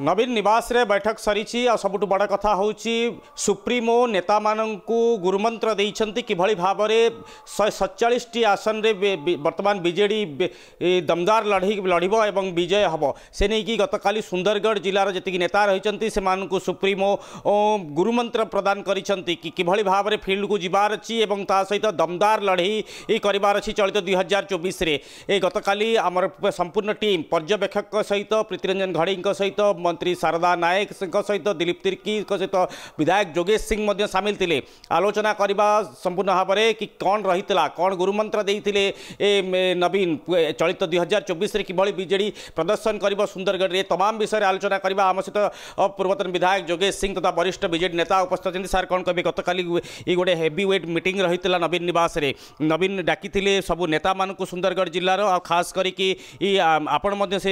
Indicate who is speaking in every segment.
Speaker 1: नवीन निवास रे बैठक सरी सब बड़ कथा हूँ सुप्रीमो नेता मानू गुरुमंत्र कि भाव सतचाटी आसन में बर्तमान बजे दमदार लड़ लड़ब विजय हम से नहीं कि गत काली सुंदरगढ़ जिलार जी नेता रही सुप्रीमो गुरुमंत्र प्रदान कर किभली भाव में फिल्ड को जबार अच्छी ता सहित दमदार लड़े कर अच्छी चलित दुई हजार चौबीस गत काली आम संपूर्ण टीम पर्यवेक्षक सहित प्रीतिरंजन घड़ई सहित ମନ୍ତ୍ରୀ ଶାରଦା ନାୟକଙ୍କ ସହିତ ଦିଲ୍ଲୀପ ତିର୍କୀଙ୍କ ସହିତ ବିଧାୟକ ଯୋଗେଶ ସିଂ ମଧ୍ୟ ସାମିଲ ଥିଲେ ଆଲୋଚନା କରିବା ସମ୍ପୂର୍ଣ୍ଣ ଭାବରେ କି କ'ଣ ରହିଥିଲା କ'ଣ ଗୁରୁମନ୍ତ୍ର ଦେଇଥିଲେ ଏ ନବୀନ ଚଳିତ ଦୁଇ ହଜାର ଚବିଶରେ କିଭଳି ବିଜେଡ଼ି ପ୍ରଦର୍ଶନ କରିବ ସୁନ୍ଦରଗଡ଼ରେ ତମାମ ବିଷୟରେ ଆଲୋଚନା କରିବା ଆମ ସହିତ ପୂର୍ବତନ ବିଧାୟକ ଯୋଗେଶ ସିଂ ତଥା ବରିଷ୍ଠ ବିଜେଡ଼ି ନେତା ଉପସ୍ଥିତ ଅଛନ୍ତି ସାର୍ କ'ଣ କହିବେ ଗତକାଲି ଏ ଗୋଟେ ହେଭି ୱେଟ୍ ମିଟିଂ ରହିଥିଲା ନବୀନ ନିବାସରେ ନବୀନ ଡାକିଥିଲେ ସବୁ ନେତାମାନଙ୍କୁ ସୁନ୍ଦରଗଡ଼ ଜିଲ୍ଲାର ଆଉ ଖାସ୍ କରିକି ଆପଣ ମଧ୍ୟ ସେ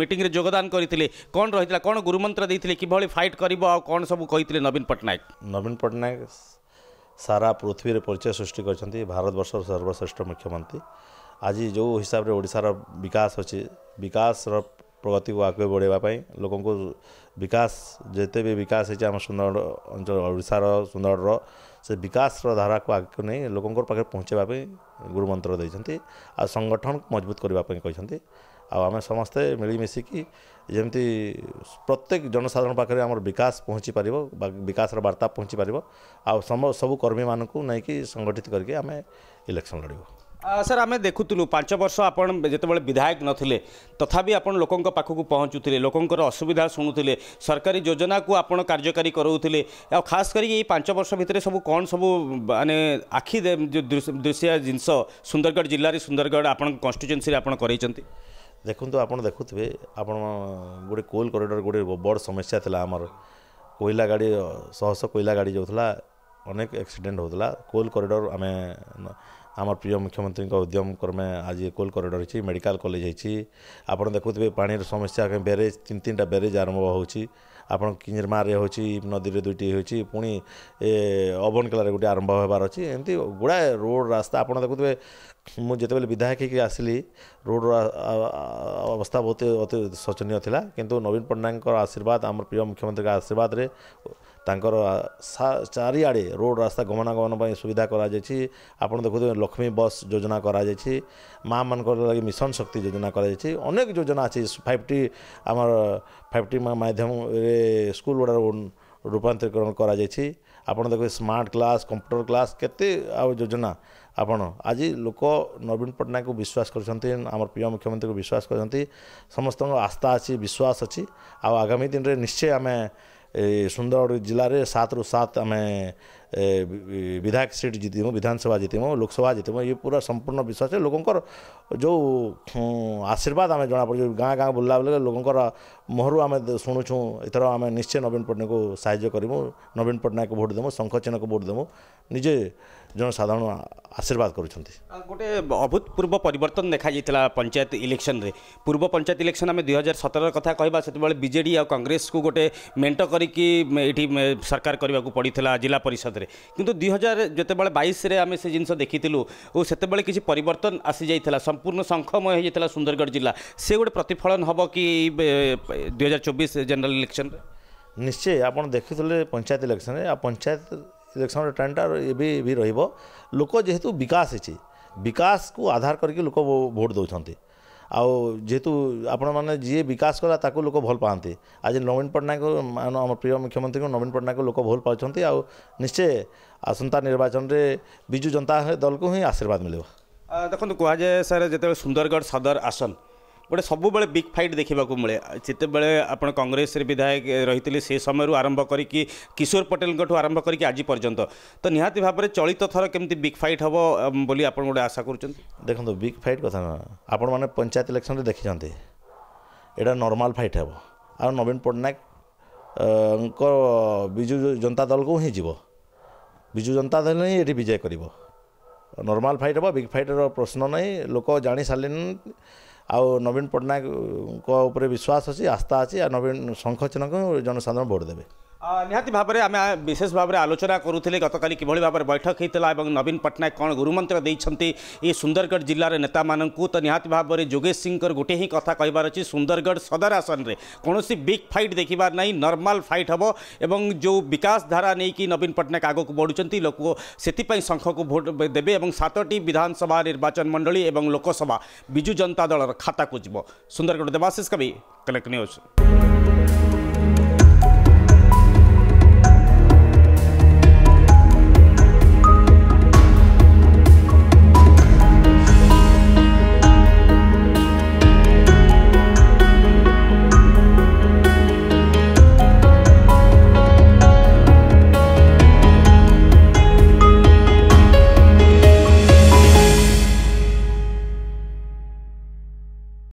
Speaker 1: ମିଟିଂରେ ଯୋଗଦାନ କରିଥିଲେ କ'ଣ ରହିଥିଲା କହିଥିଲା କ'ଣ ଗୁରୁମନ୍ତ୍ର ଦେଇଥିଲେ କିଭଳି ଫାଇଟ୍ କରିବ ଆଉ କ'ଣ ସବୁ କହିଥିଲେ ନବୀନ ପଟ୍ଟନାୟକ
Speaker 2: ନବୀନ ପଟ୍ଟନାୟକ ସାରା ପୃଥିବୀରେ ପରିଚୟ ସୃଷ୍ଟି କରିଛନ୍ତି ଭାରତବର୍ଷର ସର୍ବଶ୍ରେଷ୍ଠ ମୁଖ୍ୟମନ୍ତ୍ରୀ ଆଜି ଯେଉଁ ହିସାବରେ ଓଡ଼ିଶାର ବିକାଶ ଅଛି ବିକାଶର ପ୍ରଗତିକୁ ଆଗକୁ ବଢ଼େଇବା ପାଇଁ ଲୋକଙ୍କୁ ବିକାଶ ଯେତେ ବି ବିକାଶ ହେଇଛି ଆମ ସୁନ୍ଦରଗଡ଼ ଅଞ୍ଚଳ ଓଡ଼ିଶାର ସୁନ୍ଦରଗଡ଼ର ସେ ବିକାଶର ଧାରାକୁ ଆଗକୁ ନେଇ ଲୋକଙ୍କର ପାଖରେ ପହଞ୍ଚାଇବା ପାଇଁ ଗୁରୁମନ୍ତ୍ର ଦେଇଛନ୍ତି ଆଉ ସଂଗଠନକୁ ମଜବୁତ କରିବା ପାଇଁ କହିଛନ୍ତି ଆଉ ଆମେ ସମସ୍ତେ ମିଳିମିଶିକି ଯେମିତି ପ୍ରତ୍ୟେକ ଜନସାଧାରଣ ପାଖରେ ଆମର ବିକାଶ ପହଞ୍ଚିପାରିବ ବା ବିକାଶର ବାର୍ତ୍ତା ପହଞ୍ଚିପାରିବ ଆଉ ସବୁ କର୍ମୀମାନଙ୍କୁ ନେଇକି ସଂଗଠିତ କରିକି ଆମେ ଇଲେକ୍ସନ୍ ଲଢ଼ିବୁ
Speaker 1: ସାର୍ ଆମେ ଦେଖୁଥିଲୁ ପାଞ୍ଚ ବର୍ଷ ଆପଣ ଯେତେବେଳେ ବିଧାୟକ ନଥିଲେ ତଥାପି ଆପଣ ଲୋକଙ୍କ ପାଖକୁ ପହଞ୍ଚୁଥିଲେ ଲୋକଙ୍କର ଅସୁବିଧା ଶୁଣୁଥିଲେ ସରକାରୀ ଯୋଜନାକୁ ଆପଣ କାର୍ଯ୍ୟକାରୀ କରାଉଥିଲେ ଆଉ ଖାସ କରିକି ଏଇ ପାଞ୍ଚ ବର୍ଷ ଭିତରେ ସବୁ କ'ଣ ସବୁ ମାନେ ଆଖି ଦୃଶିଆ ଜିନିଷ ସୁନ୍ଦରଗଡ଼ ଜିଲ୍ଲାରେ ସୁନ୍ଦରଗଡ଼ ଆପଣଙ୍କ କନଷ୍ଟିଚୁଏନ୍ସିରେ ଆପଣ କରାଇଛନ୍ତି
Speaker 2: ଦେଖନ୍ତୁ ଆପଣ ଦେଖୁଥିବେ ଆପଣ ଗୋଟେ କୋଲ୍ କରିଡ଼ର ଗୋଟେ ବଡ଼ ସମସ୍ୟା ଥିଲା ଆମର କୋଇଲା ଗାଡ଼ି ଶହଶହ କୋଇଲା ଗାଡ଼ି ଯାଉଥିଲା ଅନେକ ଆକ୍ସିଡ଼େଣ୍ଟ ହେଉଥିଲା କୋଲ୍ କରିଡ଼ର ଆମେ আমার প্রিয় মুখ্যমন্ত্রীଙ୍କ ଉଦ୍ୟମ କ୍ରମେ ଆଜି କୋଲ୍ କରିଡ଼ର ହେଇଛି ମେଡ଼ିକାଲ କଲେଜ ହେଇଛି ଆପଣ ଦେଖୁଥିବେ ପାଣିର ସମସ୍ୟା ବ୍ୟାରେଜ୍ ତିନି ତିନିଟା ବ୍ୟାରେଜ୍ ଆରମ୍ଭ ହେଉଛି ଆପଣ କିଞ୍ଜିରମାରେ ହେଉଛି ନଦୀରେ ଦୁଇଟି ହେଉଛି ପୁଣି ଏ ଅବନକେଲାରେ ଗୋଟେ ଆରମ୍ଭ ହେବାର ଅଛି ଏମିତି ଗୁଡ଼ାଏ ରୋଡ଼ ରାସ୍ତା ଆପଣ ଦେଖୁଥିବେ ମୁଁ ଯେତେବେଳେ ବିଧାୟକ ହେଇକି ଆସିଲି ରୋଡ଼ର ଅବସ୍ଥା ବହୁତ ଅତି ଶୋଚନୀୟ ଥିଲା କିନ୍ତୁ ନବୀନ ପଟ୍ଟନାୟକଙ୍କର ଆଶୀର୍ବାଦ ଆମର ପ୍ରିୟ ମୁଖ୍ୟମନ୍ତ୍ରୀଙ୍କ ଆଶୀର୍ବାଦରେ ତାଙ୍କର ଚାରିଆଡ଼େ ରୋଡ଼ ରାସ୍ତା ଗମନାଗମନ ପାଇଁ ସୁବିଧା କରାଯାଇଛି ଆପଣ ଦେଖୁଥିବେ ଲକ୍ଷ୍ମୀ ବସ୍ ଯୋଜନା କରାଯାଇଛି ମାଆମାନଙ୍କର ଲାଗି ମିଶନ ଶକ୍ତି ଯୋଜନା କରାଯାଇଛି ଅନେକ ଯୋଜନା ଅଛି ଫାଇଭ୍ ଟି ଆମର ଫାଇଭ୍ ଟି ମାଧ୍ୟମରେ ସ୍କୁଲ୍ ଗୁଡ଼ାର ରୂପାନ୍ତରୀକରଣ କରାଯାଇଛି ଆପଣ ଦେଖିବେ ସ୍ମାର୍ଟ କ୍ଲାସ୍ କମ୍ପ୍ୟୁଟର କ୍ଲାସ୍ କେତେ ଆଉ ଯୋଜନା ଆପଣ ଆଜି ଲୋକ ନବୀନ ପଟ୍ଟନାୟକଙ୍କୁ ବିଶ୍ୱାସ କରୁଛନ୍ତି ଆମର ପ୍ରିୟ ମୁଖ୍ୟମନ୍ତ୍ରୀଙ୍କୁ ବିଶ୍ୱାସ କରୁଛନ୍ତି ସମସ୍ତଙ୍କ ଆସ୍ଥା ଅଛି ବିଶ୍ୱାସ ଅଛି ଆଉ ଆଗାମୀ ଦିନରେ ନିଶ୍ଚୟ ଆମେ ସୁନ୍ଦରଗଡ଼ ଜିଲ୍ଲାରେ ସାତରୁ ସାତ ଆମେ विधायक सीट जित्यौँ विधानसभा जित्यौँ लोकसभा जित्यौँ ये पूरा संपूर्ण विश्वास है लोकर जो आशीर्वाद आम जनापड़ गाँ गाँ बुला बेले लोक मुहर आम शुणुछूँ एथर आम निश्चय नवीन पट्टनायक को साहाଯ୍य नवीन पट्टनायक को भोट देमु शंख चेन को भोट देमु निजे जनसाधारण आशीर्वाद करुँच
Speaker 1: गोटे अभूतपूर्व परिवर्तन देखा जाता पंचायत इलेक्शन रे पूर्व पंचायत इलेक्शन आम दुई हजार सतर कथा कहवा से बीजेडी आ कांग्रेस को गोटे मेट करके सरकार करने को पड़ी जिला परिषद ଭାରତରେ କିନ୍ତୁ ଦୁଇ ହଜାର ଯେତେବେଳେ ବାଇଶରେ ଆମେ ସେ ଜିନିଷ ଦେଖିଥିଲୁ ଓ ସେତେବେଳେ କିଛି ପରିବର୍ତ୍ତନ ଆସିଯାଇଥିଲା ସମ୍ପୂର୍ଣ୍ଣ ଶଙ୍ଖମୟ ହୋଇଯାଇଥିଲା ସୁନ୍ଦରଗଡ଼ ଜିଲ୍ଲା ସେ ଗୋଟେ ପ୍ରତିଫଳନ ହେବ କି ଦୁଇ ହଜାର ଚବିଶ ଜେନେରାଲ
Speaker 2: ଇଲେକ୍ସନରେ ନିଶ୍ଚୟ ଆପଣ ଦେଖିଥିଲେ ପଞ୍ଚାୟତ ଇଲେକ୍ସନରେ ଆଉ ପଞ୍ଚାୟତ ଇଲେକ୍ସନର ଟ୍ରେଣ୍ଡଟା ଏବେ ବି ରହିବ ଲୋକ ଯେହେତୁ ବିକାଶ ହେଇଛି ବିକାଶକୁ ଆଧାର କରିକି ଲୋକ ଭୋଟ୍ ଦେଉଛନ୍ତି ଆଉ ଯେହେତୁ ଆପଣମାନେ ଯିଏ ବିକାଶ କଲା ତାକୁ ଲୋକ ଭଲ ପାଆନ୍ତି ଆଜି ନବୀନ ପଟ୍ଟନାୟକ ଆମ ପ୍ରିୟ ମୁଖ୍ୟମନ୍ତ୍ରୀଙ୍କୁ ନବୀନ ପଟ୍ଟନାୟକ ଲୋକ ଭଲ ପାଉଛନ୍ତି ଆଉ ନିଶ୍ଚୟ ଆସନ୍ତା ନିର୍ବାଚନରେ ବିଜୁ ଜନତା ଦଳକୁ ହିଁ ଆଶୀର୍ବାଦ ମିଳିବ
Speaker 1: ଦେଖନ୍ତୁ କୁହାଯାଏ ସାର୍ ଯେତେବେଳେ ସୁନ୍ଦରଗଡ଼ ସଦର ଆସନ ଗୋଟେ ସବୁବେଳେ ବିଗ୍ ଫାଇଟ୍ ଦେଖିବାକୁ ମିଳେ ଯେତେବେଳେ ଆପଣ କଂଗ୍ରେସରେ ବିଧାୟକ ରହିଥିଲେ ସେ ସମୟରୁ ଆରମ୍ଭ କରିକି କିଶୋର ପଟେଲଙ୍କଠୁ ଆରମ୍ଭ କରିକି ଆଜି ପର୍ଯ୍ୟନ୍ତ ତ ନିହାତି ଭାବରେ ଚଳିତ ଥର କେମିତି ବିଗ୍ ଫାଇଟ୍ ହେବ ବୋଲି ଆପଣ ଗୋଟେ ଆଶା କରୁଛନ୍ତି
Speaker 2: ଦେଖନ୍ତୁ ବିଗ୍ ଫାଇଟ୍ କଥା ନୁହଁ ଆପଣମାନେ ପଞ୍ଚାୟତ ଇଲେକ୍ସନ୍ରେ ଦେଖିଛନ୍ତି ଏଇଟା ନର୍ମାଲ୍ ଫାଇଟ୍ ହେବ ଆଉ ନବୀନ ପଟ୍ଟନାୟକଙ୍କ ବିଜୁ ଜନତା ଦଳକୁ ହିଁ ଯିବ ବିଜୁ ଜନତା ଦଳ ହିଁ ଏଠି ବିଜୟ କରିବ ନର୍ମାଲ୍ ଫାଇଟ୍ ହେବ ବିଗ୍ ଫାଇଟ୍ର ପ୍ରଶ୍ନ ନାହିଁ ଲୋକ ଜାଣିସାରିଲେଣି ଆଉ ନବୀନ ପଟ୍ଟନାୟକଙ୍କ ଉପରେ ବିଶ୍ୱାସ ଅଛି ଆସ୍ଥା ଅଛି ଆଉ ନବୀନ ଶଙ୍ଖ ଚିହ୍ନଙ୍କୁ ଜନସାଧାରଣ ଭୋଟ୍ ଦେବେ
Speaker 1: ନିହାତି ଭାବରେ ଆମେ ବିଶେଷ ଭାବରେ ଆଲୋଚନା କରୁଥିଲେ ଗତକାଲି କିଭଳି ଭାବରେ ବୈଠକ ହୋଇଥିଲା ଏବଂ ନବୀନ ପଟ୍ଟନାୟକ କ'ଣ ଗୁରୁମନ୍ତ୍ର ଦେଇଛନ୍ତି ଏ ସୁନ୍ଦରଗଡ଼ ଜିଲ୍ଲାର ନେତାମାନଙ୍କୁ ତ ନିହାତି ଭାବରେ ଯୋଗେଶ ସିଂଙ୍କର ଗୋଟିଏ ହିଁ କଥା କହିବାର ଅଛି ସୁନ୍ଦରଗଡ଼ ସଦର ଆସନରେ କୌଣସି ବିଗ୍ ଫାଇଟ୍ ଦେଖିବାର ନାହିଁ ନର୍ମାଲ୍ ଫାଇଟ୍ ହେବ ଏବଂ ଯେଉଁ ବିକାଶ ଧାରା ନେଇକି ନବୀନ ପଟ୍ଟନାୟକ ଆଗକୁ ବଢ଼ୁଛନ୍ତି ଲୋକ ସେଥିପାଇଁ ଶଙ୍ଖକୁ ଭୋଟ ଦେବେ ଏବଂ ସାତଟି ବିଧାନସଭା ନିର୍ବାଚନ ମଣ୍ଡଳୀ ଏବଂ ଲୋକସଭା ବିଜୁ ଜନତା ଦଳର ଖାତାକୁ ଯିବ ସୁନ୍ଦରଗଡ଼ ଦେବାଶିଷ କବି କନେକ୍ଟ ନ୍ୟୁଜ୍